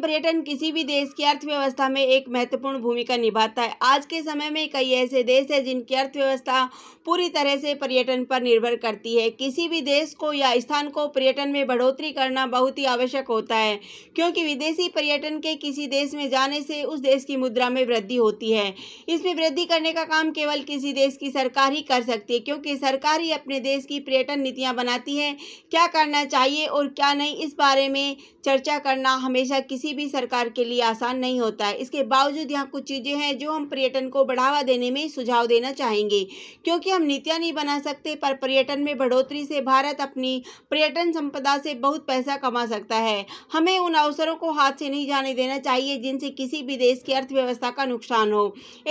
पर्यटन किसी भी देश की अर्थव्यवस्था में एक महत्वपूर्ण भूमिका निभाता है आज के समय में कई ऐसे देश हैं जिनकी अर्थव्यवस्था पूरी तरह से पर्यटन पर निर्भर करती है किसी भी देश को या स्थान को पर्यटन में बढ़ोतरी करना बहुत ही आवश्यक होता है क्योंकि विदेशी पर्यटन के किसी देश में जाने से उस देश की मुद्रा में वृद्धि होती है इसमें वृद्धि करने का काम केवल किसी देश की सरकार ही कर सकती है क्योंकि सरकार ही अपने देश की पर्यटन नीतियाँ बनाती है क्या करना चाहिए और क्या नहीं इस बारे में चर्चा करना हमेशा किसी किसी भी सरकार के लिए आसान नहीं होता है इसके बावजूद यहाँ कुछ चीज़ें हैं जो हम पर्यटन को बढ़ावा देने में सुझाव देना चाहेंगे क्योंकि हम नीतियाँ नहीं बना सकते पर पर्यटन में बढ़ोतरी से भारत अपनी पर्यटन संपदा से बहुत पैसा कमा सकता है हमें उन अवसरों को हाथ से नहीं जाने देना चाहिए जिनसे किसी भी देश की अर्थव्यवस्था का नुकसान हो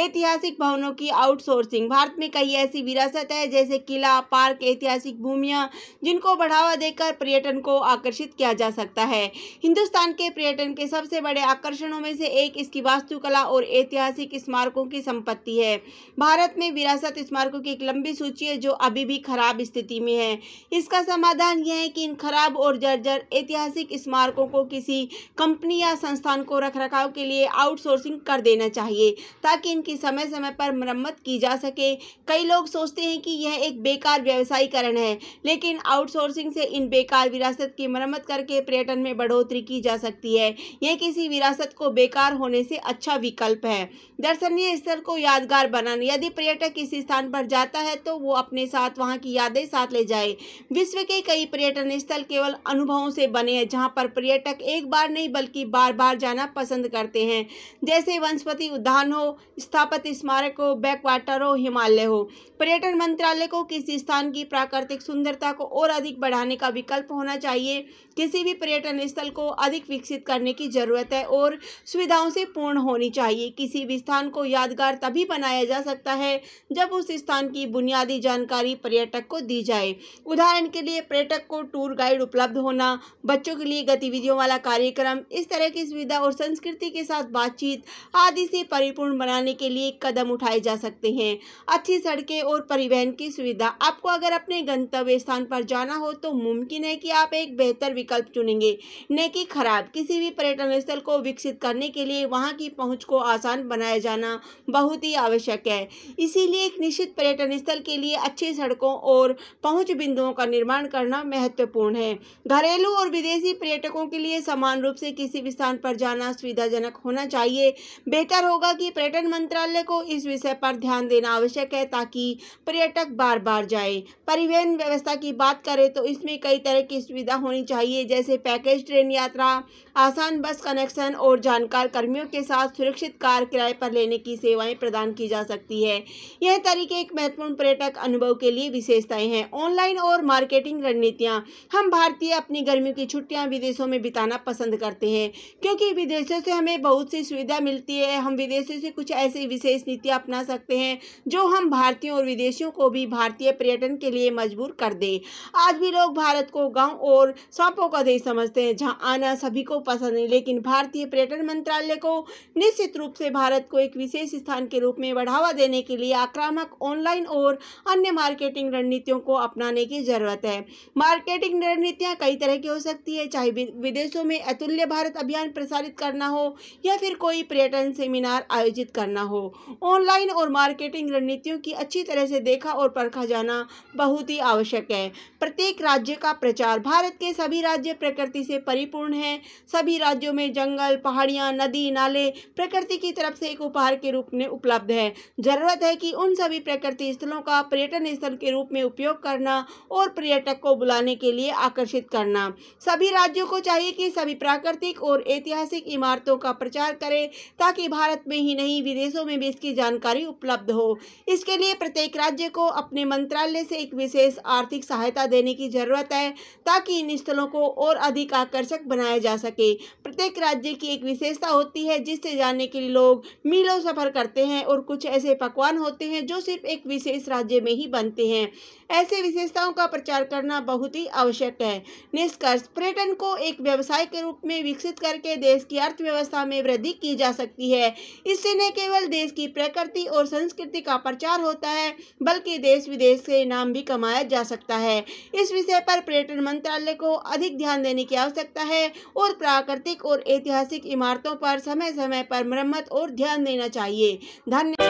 ऐतिहासिक भवनों की आउटसोर्सिंग भारत में कई ऐसी विरासत है जैसे किला पार्क ऐतिहासिक भूमियाँ जिनको बढ़ावा देकर पर्यटन को आकर्षित किया जा सकता है हिंदुस्तान के पर्यटन के सबसे बड़े आकर्षणों में से एक इसकी वास्तुकला और ऐतिहासिक स्मारकों की संपत्ति है भारत में विरासत स्मारकों की एक लंबी सूची है जो अभी भी खराब स्थिति में है इसका समाधान यह है कि इन खराब और जर्जर ऐतिहासिक स्मारकों को किसी कंपनी या संस्थान को रख के लिए आउटसोर्सिंग कर देना चाहिए ताकि इनकी समय समय पर मरम्मत की जा सके कई लोग सोचते हैं कि यह एक बेकार व्यवसायीकरण है लेकिन आउटसोर्सिंग से इन बेकार विरासत की मरम्मत करके पर्यटन में बढ़ोतरी की जा सकती है यह किसी विरासत को बेकार होने से अच्छा विकल्प है दर्शनीय स्थल को यादगार बनाने यदि पर्यटक किसी स्थान पर जाता है तो वो अपने साथ वहाँ की यादें साथ ले जाए विश्व के कई पर्यटन स्थल केवल अनुभवों से बने हैं जहाँ पर पर्यटक एक बार नहीं बल्कि बार बार जाना पसंद करते हैं जैसे वनस्पति उद्यान हो स्थापित स्मारक हो बैक वाटर हो हिमालय हो पर्यटन मंत्रालय को किसी स्थान की प्राकृतिक सुंदरता को और अधिक बढ़ाने का विकल्प होना चाहिए किसी भी पर्यटन स्थल को अधिक विकसित करने की ज़रूरत है और सुविधाओं से पूर्ण होनी चाहिए किसी भी स्थान को यादगार तभी बनाया जा सकता है जब उस स्थान की बुनियादी जानकारी पर्यटक को दी जाए उदाहरण के लिए पर्यटक को टूर गाइड उपलब्ध होना बच्चों के लिए गतिविधियों वाला कार्यक्रम इस तरह की सुविधा और संस्कृति के साथ बातचीत आदि से परिपूर्ण बनाने के लिए कदम उठाए जा सकते हैं अच्छी सड़कें और परिवहन की सुविधा आपको अगर अपने गंतव्य स्थान पर जाना हो तो मुमकिन है कि आप एक बेहतर विकल्प चुनेंगे न कि खराब किसी भी पर्यटन स्थल को विकसित करने के लिए वहाँ की पहुँच को आसान बनाया जाना बहुत ही आवश्यक है इसीलिए एक निश्चित पर्यटन स्थल के लिए अच्छी सड़कों और पहुँच बिंदुओं का निर्माण करना महत्वपूर्ण है घरेलू और विदेशी पर्यटकों के लिए समान रूप से किसी भी स्थान पर जाना सुविधाजनक होना चाहिए बेहतर होगा कि पर्यटन मंत्रालय को इस विषय पर ध्यान देना आवश्यक है ताकि पर्यटक बार बार जाए परिवहन व्यवस्था की बात करें तो इसमें कई तरह की सुविधा होनी चाहिए जैसे पैकेज ट्रेन यात्रा आसान बस कनेक्शन और जानकार कर्मियों के साथ सुरक्षित कार किराए पर लेने की सेवाएं प्रदान की जा सकती है यह तरीके एक महत्वपूर्ण पर्यटक अनुभव के लिए विशेषताएं हैं ऑनलाइन और मार्केटिंग रणनीतियाँ हम भारतीय अपनी गर्मियों की छुट्टियाँ विदेशों में बिताना पसंद करते हैं क्योंकि विदेशों से हमें बहुत सी सुविधा मिलती है हम विदेशों से कुछ ऐसी विशेष नीतियाँ अपना सकते हैं जो हम भारतीयों और विदेशियों को भी भारतीय पर्यटन के लिए मजबूर कर दे आज भी लोग भारत को गाँव और सांपों का देश समझते हैं जहाँ आना सभी को पसंद नहीं लेकिन भारतीय पर्यटन मंत्रालय को निश्चित रूप से भारत को एक विशेष स्थान के रूप में बढ़ावा देने के लिए आक्रामक ऑनलाइन और अन्य मार्केटिंग रणनीतियों को अपनाने की जरूरत है मार्केटिंग रणनीतियाँ कई तरह की हो सकती है चाहे विदेशों में अतुल्य भारत अभियान प्रसारित करना हो या फिर कोई पर्यटन सेमिनार आयोजित करना हो ऑनलाइन और मार्केटिंग रणनीतियों की अच्छी तरह से देखा और परखा जाना बहुत ही आवश्यक है प्रत्येक राज्य का प्रचार भारत के सभी राज्य प्रकृति से परिपूर्ण है सभी राज्य राज्यों में जंगल पहाड़ियाँ नदी नाले प्रकृति की तरफ से एक उपहार के रूप में उपलब्ध है जरूरत है कि उन सभी प्रकृति स्थलों का पर्यटन स्थल के रूप में उपयोग करना और पर्यटक को बुलाने के लिए आकर्षित करना सभी राज्यों को चाहिए कि सभी प्राकृतिक और ऐतिहासिक इमारतों का प्रचार करें ताकि भारत में ही नहीं विदेशों में भी इसकी जानकारी उपलब्ध हो इसके लिए प्रत्येक राज्य को अपने मंत्रालय से एक विशेष आर्थिक सहायता देने की जरूरत है ताकि इन स्थलों को और अधिक आकर्षक बनाया जा सके प्रत्येक राज्य की एक विशेषता होती है जिससे जाने के लिए लोग मीलों सफ़र करते हैं और कुछ ऐसे पकवान होते हैं जो सिर्फ एक विशेष राज्य में ही बनते हैं ऐसे विशेषताओं का प्रचार करना बहुत ही आवश्यक है निष्कर्ष पर्यटन को एक व्यवसाय के रूप में विकसित करके देश की अर्थव्यवस्था में वृद्धि की जा सकती है इससे न केवल देश की प्रकृति और संस्कृति का प्रचार होता है बल्कि देश विदेश से नाम भी कमाया जा सकता है इस विषय पर पर्यटन मंत्रालय को अधिक ध्यान देने की आवश्यकता है और प्राकृतिक और ऐतिहासिक इमारतों पर समय समय पर मरम्मत और ध्यान देना चाहिए धन्यवाद